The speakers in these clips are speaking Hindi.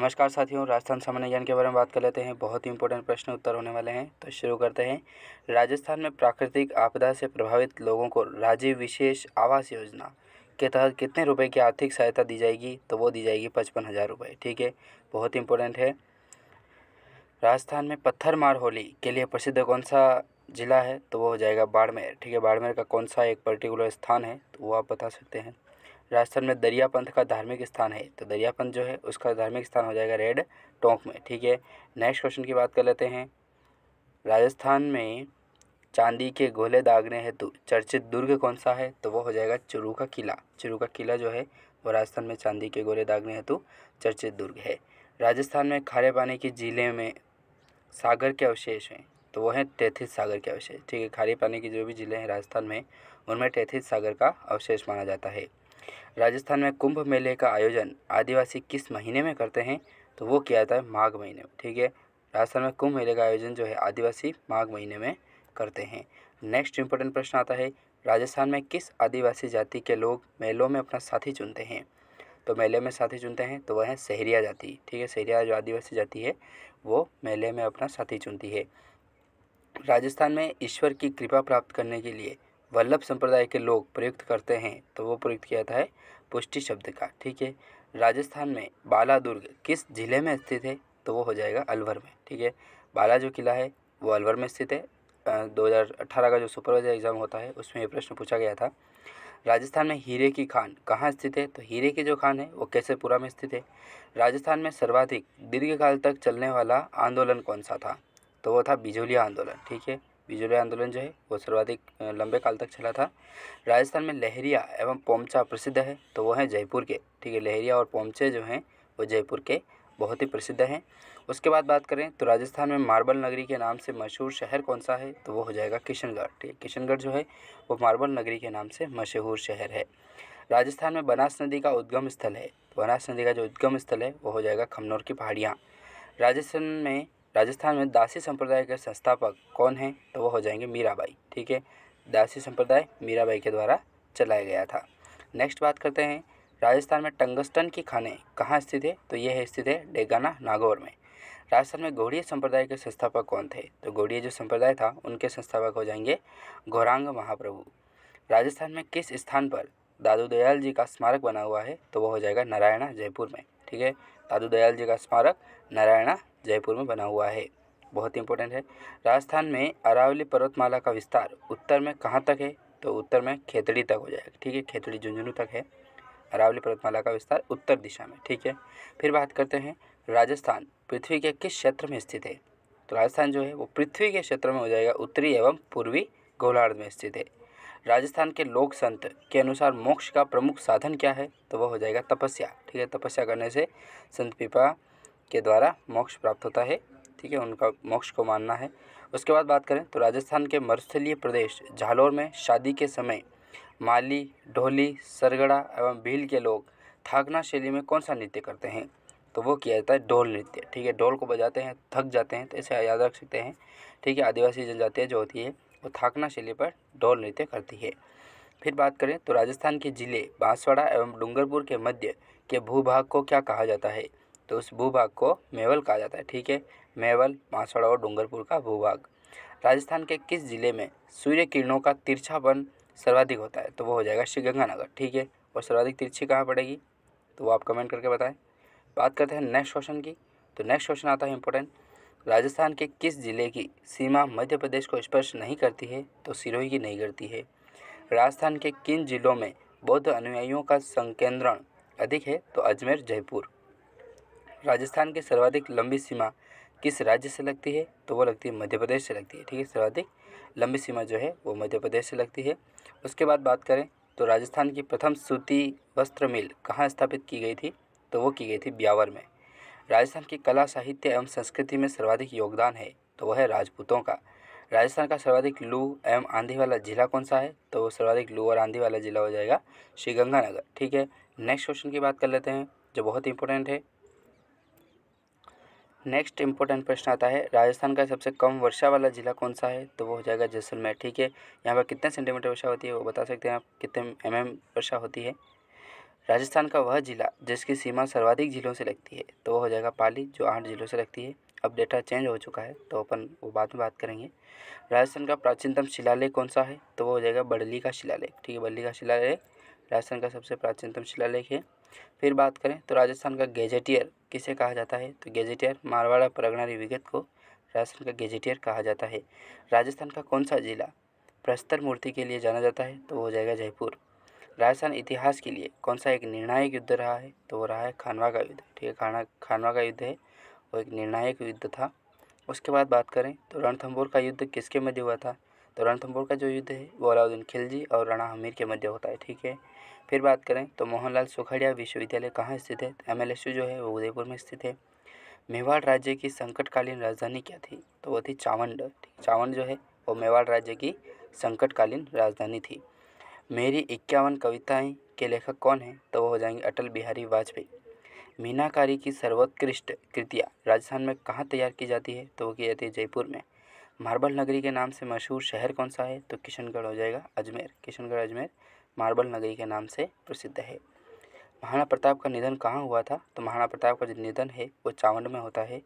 नमस्कार साथियों राजस्थान सामान्य ज्ञान के बारे में बात कर लेते हैं बहुत ही इंपॉर्टेंट प्रश्न उत्तर होने वाले हैं तो शुरू करते हैं राजस्थान में प्राकृतिक आपदा से प्रभावित लोगों को राज्य विशेष आवास योजना के तहत कितने रुपए की आर्थिक सहायता दी जाएगी तो वो दी जाएगी पचपन हज़ार रुपये ठीक है बहुत इंपॉर्टेंट है राजस्थान में पत्थर मार होली के लिए प्रसिद्ध कौन सा ज़िला है तो वो हो जाएगा बाड़मेर ठीक है बाड़मेर का कौन सा एक पर्टिकुलर स्थान है तो वो आप बता सकते हैं राजस्थान में दरिया पंथ का धार्मिक स्थान है तो दरिया पंथ जो है उसका धार्मिक स्थान हो जाएगा रेड टोंक में ठीक है नेक्स्ट क्वेश्चन की बात कर लेते हैं राजस्थान में चांदी के गोले दागने हेतु चर्चित दुर्ग कौन सा है तो वो हो जाएगा चुरू का किला चुरू का किला जो है वो राजस्थान में चांदी के गोले दागने हेतु चर्चित दुर्ग है राजस्थान में खारे पानी के ज़िले में सागर के अवशेष हैं तो वो हैं तैथित सागर के अवशेष ठीक है खारे पानी के जो भी ज़िले हैं राजस्थान में उनमें तैथित सागर का अवशेष माना जाता है राजस्थान में कुंभ मेले का आयोजन आदिवासी किस महीने में करते हैं तो वो किया जाता है माघ महीने में ठीक है राजस्थान में कुंभ मेले का आयोजन जो है आदिवासी माघ महीने में करते हैं नेक्स्ट इंपॉर्टेंट प्रश्न आता है राजस्थान में किस आदिवासी जाति के लोग मेलों में अपना साथी चुनते हैं तो मेले में साथी चुनते हैं तो वह है सहरिया जाति ठीक है सहरिया जो आदिवासी जाति है वो मेले में अपना साथी चुनती है राजस्थान में ईश्वर की कृपा प्राप्त करने के लिए वल्लभ संप्रदाय के लोग प्रयुक्त करते हैं तो वो प्रयुक्त किया था है पुष्टि शब्द का ठीक है राजस्थान में बाला दुर्ग किस ज़िले में स्थित है तो वो हो जाएगा अलवर में ठीक है बाला जो किला है वो अलवर में स्थित है दो हज़ार अट्ठारह का जो सुपरवाइजर एग्ज़ाम होता है उसमें ये प्रश्न पूछा गया था राजस्थान में हीरे की खान कहाँ स्थित है तो हीरे की जो खान है वो कैसेपुरा में स्थित है राजस्थान में सर्वाधिक दीर्घकाल तक चलने वाला आंदोलन कौन सा था तो वो था बिजोलिया आंदोलन ठीक है बिजोले आंदोलन जो है वो सर्वाधिक लंबे काल तक चला था राजस्थान में लहरिया एवं पोमचा प्रसिद्ध है तो वो हैं जयपुर के ठीक है लहरिया और पोमचे जो हैं वो जयपुर के बहुत ही प्रसिद्ध हैं उसके बाद बात करें तो राजस्थान में मार्बल नगरी के नाम से मशहूर शहर कौन सा है तो वो हो जाएगा किशनगढ़ ठीक है किशनगढ़ जो है वो मार्बल नगरी के नाम से मशहूर शहर है राजस्थान में बनास नदी का उद्गम स्थल है तो बनास नदी का जो उद्गम स्थल है वो हो जाएगा खमनौर की पहाड़ियाँ राजस्थान में राजस्थान में दासी संप्रदाय के संस्थापक कौन हैं तो वो हो जाएंगे मीराबाई ठीक है दासी संप्रदाय मीराबाई के द्वारा चलाया गया था नेक्स्ट बात करते हैं राजस्थान में टंगस्टन की खाने कहाँ स्थित है तो यह स्थित है डेगाना नागौर में राजस्थान में गौड़ीय संप्रदाय के संस्थापक कौन थे तो गौड़ीय जो संप्रदाय था उनके संस्थापक हो जाएंगे गौरांग महाप्रभु राजस्थान में किस स्थान पर दादू दयाल जी का स्मारक बना हुआ है तो वो हो जाएगा नारायणा जयपुर में ठीक है दादू दयाल जी का स्मारक नारायणा जयपुर में बना हुआ है बहुत ही इंपॉर्टेंट है राजस्थान में अरावली पर्वतमाला का विस्तार उत्तर में कहाँ तक है तो उत्तर में खेतड़ी तक हो जाएगा ठीक है खेतड़ी झुंझुनू तक है अरावली पर्वतमाला का विस्तार उत्तर दिशा में ठीक है फिर बात करते हैं राजस्थान पृथ्वी के किस क्षेत्र में स्थित है तो राजस्थान जो है वो पृथ्वी के क्षेत्र में हो जाएगा उत्तरी एवं पूर्वी गोलार्ध में स्थित है राजस्थान के लोक संत के अनुसार मोक्ष का प्रमुख साधन क्या है तो वह हो जाएगा तपस्या ठीक है तपस्या करने से संत पिपा के द्वारा मोक्ष प्राप्त होता है ठीक है उनका मोक्ष को मानना है उसके बाद बात करें तो राजस्थान के मरुस्थलीय प्रदेश झालोर में शादी के समय माली ढोली सरगड़ा एवं भील के लोग थाकना शैली में कौन सा नृत्य करते हैं तो वो किया जाता है ढोल नृत्य ठीक है ढोल को बजाते हैं थक जाते हैं तो इसे याद रख सकते हैं ठीक है आदिवासी जनजातियाँ जो होती है वो थाकना शैली पर ढोल नृत्य करती है फिर बात करें तो राजस्थान के ज़िले बांसवाड़ा एवं डूंगरपुर के मध्य के भूभाग को क्या कहा जाता है तो उस भूभाग को मेवल कहा जाता है ठीक है मेवल बांसवाड़ा और डूंगरपुर का भूभाग राजस्थान के किस ज़िले में सूर्य किरणों का तिरछापन सर्वाधिक होता है तो वो हो जाएगा श्रीगंगानगर ठीक है और सर्वाधिक तिरछी कहाँ पड़ेगी तो वो आप कमेंट करके बताएं बात करते हैं नेक्स्ट क्वेश्चन की तो नेक्स्ट क्वेश्चन आता है इम्पोर्टेंट राजस्थान के किस ज़िले की सीमा मध्य प्रदेश को स्पर्श नहीं करती है तो सिरोही की नहीं करती है राजस्थान के किन जिलों में बौद्ध अनुयायियों का संकेंद्रण अधिक है तो अजमेर जयपुर राजस्थान की सर्वाधिक लंबी सीमा किस राज्य से लगती है तो वो लगती है मध्य प्रदेश से लगती है ठीक है सर्वाधिक लंबी सीमा जो है वो मध्य प्रदेश से लगती है उसके बाद बात करें तो राजस्थान की प्रथम सूती वस्त्र मिल कहाँ स्थापित की गई थी तो वो की गई थी ब्यावर में राजस्थान की कला साहित्य एवं संस्कृति में सर्वाधिक योगदान है तो वह है राजपूतों का राजस्थान का सर्वाधिक लू एवं आंधी वाला जिला कौन सा है तो वो सर्वाधिक लू और आंधी वाला जिला हो जाएगा श्रीगंगानगर ठीक है नेक्स्ट क्वेश्चन की बात कर लेते हैं जो बहुत इंपॉर्टेंट है नेक्स्ट इंपॉर्टेंट प्रश्न आता है राजस्थान का सबसे कम वर्षा वाला जिला कौन सा है तो वो हो जाएगा जैसलमेर ठीक है यहाँ पर कितने सेंटीमीटर वर्षा होती है वो बता सकते हैं आप कितने एम mm एम वर्षा होती है राजस्थान का वह जिला जिसकी सीमा सर्वाधिक जिलों से लगती है तो वो हो जाएगा पाली जो आठ जिलों से लगती है अब डेटा चेंज हो चुका है तो अपन वो बाद में बात करेंगे राजस्थान का प्राचीनतम शिलालेख कौन सा है तो वो हो जाएगा बड़ली का शिलालेख ठीक है बड़ली का शिलालेख राजस्थान का सबसे प्राचीनतम शिलालेख है फिर बात करें तो राजस्थान का गेजेटियर किसे कहा जाता है तो गेजेटियर मारवाड़ा प्रगणारी विगत को राजस्थान का गेजेटियर कहा जाता है राजस्थान का कौन सा जिला प्रस्तर मूर्ति के लिए जाना जाता है तो वो हो जाएगा जयपुर राजस्थान इतिहास के लिए कौन सा एक निर्णायक युद्ध रहा है तो वो रहा है खानवा का युद्ध ठीक है खाना खानवा का युद्ध है वो एक निर्णायक युद्ध था उसके बाद बात करें तो रणथंबोर का युद्ध किसके मध्य हुआ था तो रणथंबोर का जो युद्ध है वो अलाउद्दीन खिलजी और राणा हमीर के मध्य होता है ठीक है फिर बात करें तो मोहनलाल सुखड़िया विश्वविद्यालय कहाँ स्थित है एम एल जो है वो उदयपुर में स्थित है मेवाड़ राज्य की संकटकालीन राजधानी क्या थी तो वो थी चावंड चावंड जो है वो मेवाड़ राज्य की संकटकालीन राजधानी थी मेरी इक्यावन कविताएं के लेखक कौन हैं तो वो हो जाएंगे अटल बिहारी वाजपेयी मीनाकारी की सर्वोत्कृष्ट कृतियाँ राजस्थान में कहाँ तैयार की जाती है तो वो की जाती है जयपुर में मार्बल नगरी के नाम से मशहूर शहर कौन सा है तो किशनगढ़ हो जाएगा अजमेर किशनगढ़ अजमेर मार्बल नगरी के नाम से प्रसिद्ध है महाराणा प्रताप का निधन कहाँ हुआ था तो महाराणा प्रताप का जो निधन है वो चावंड में होता है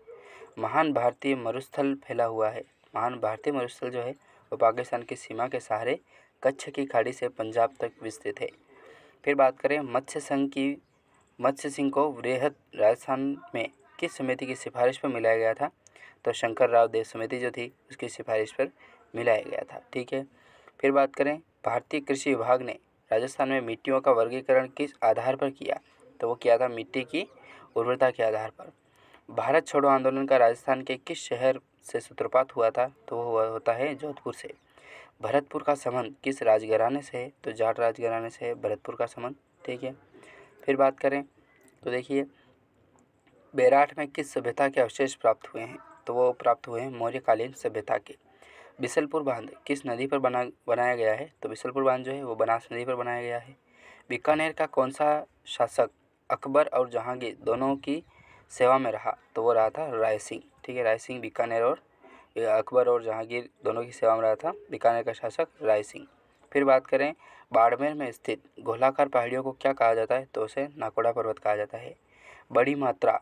महान भारतीय मरुस्थल फैला हुआ है महान भारतीय मरुस्थल जो है वो पाकिस्तान की सीमा के सहारे कच्छ की खाड़ी से पंजाब तक विस्तृत है फिर बात करें मत्स्य संघ की मत्स्य सिंह को वृहद राजस्थान में किस समिति की सिफारिश पर मिलाया गया था तो शंकर राव देव समिति जो थी उसकी सिफारिश पर मिलाया गया था ठीक है फिर बात करें भारतीय कृषि विभाग ने राजस्थान में मिट्टियों का वर्गीकरण किस आधार पर किया तो वो किया था मिट्टी की उर्वरता के आधार पर भारत छोड़ो आंदोलन का राजस्थान के किस शहर से सूत्रपात हुआ था तो वो हुआ होता है जोधपुर से भरतपुर का संबंध किस राजघराने से है तो जाट राजघराने से है भरतपुर का संबंध ठीक है फिर बात करें तो देखिए बैराठ में किस सभ्यता के अवशेष प्राप्त हुए हैं तो वो प्राप्त हुए हैं मौर्यकालीन सभ्यता के बिसलपुर बांध किस नदी पर बना बनाया गया है तो बिसलपुर बांध जो है वो बनास नदी पर बनाया गया है बीकानेर का कौन सा शासक अकबर और जहांगीर दोनों की सेवा में रहा तो वो रहा था राय सिंह ठीक है राय सिंह बीकानेर और अकबर और जहांगीर दोनों की सेवा में रहा था बीकानेर का शासक राय सिंह फिर बात करें बाड़मेर में स्थित गोलाकार पहाड़ियों को क्या कहा जाता है तो उसे नाकोड़ा पर्वत कहा जाता है बड़ी मात्रा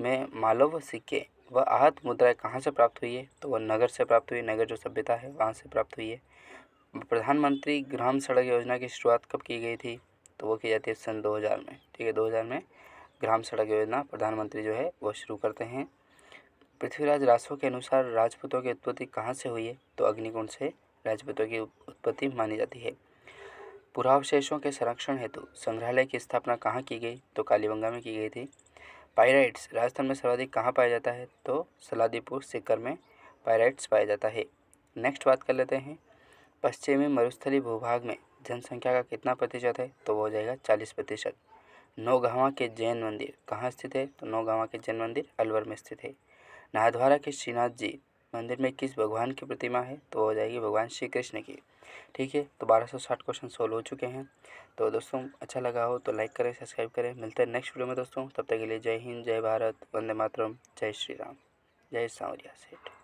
में मालव सिक्के वह आहत मुद्राएँ कहाँ से प्राप्त हुई है तो वह नगर से प्राप्त हुई नगर जो सभ्यता है वहाँ से प्राप्त हुई है प्रधानमंत्री ग्राम सड़क योजना की शुरुआत कब की गई थी तो वो की जाती है सन 2000 में ठीक है 2000 में ग्राम सड़क योजना प्रधानमंत्री जो है वो शुरू करते हैं पृथ्वीराज रासो के अनुसार राजपूतों की उत्पत्ति कहाँ से हुई है तो अग्निकुंड से राजपूतों की उत्पत्ति मानी जाती है पुरावशेषों के संरक्षण हेतु संग्रहालय की स्थापना कहाँ की गई तो कालीबंगा में की गई थी पायराइट्स राजस्थान में सर्वाधिक कहाँ पाया जाता है तो सलादीपुर सिकर में पायराइट्स पाया जाता है नेक्स्ट बात कर लेते हैं पश्चिमी मरुस्थली भूभाग में जनसंख्या का कितना प्रतिशत है तो वो हो जाएगा चालीस प्रतिशत नौगावा के जैन मंदिर कहाँ स्थित है तो नौगावा के जैन मंदिर अलवर में स्थित है नाहद्वारा के श्रीनाथ जी मंदिर में किस भगवान की प्रतिमा है तो हो जाएगी भगवान श्री कृष्ण की ठीक है तो 1260 क्वेश्चन सोल्व हो चुके हैं तो दोस्तों अच्छा लगा हो तो लाइक करें सब्सक्राइब करें मिलते हैं नेक्स्ट वीडियो में दोस्तों तब तक के लिए जय हिंद जय भारत वंदे मातरम जय श्री राम जय सांवरिया सेठ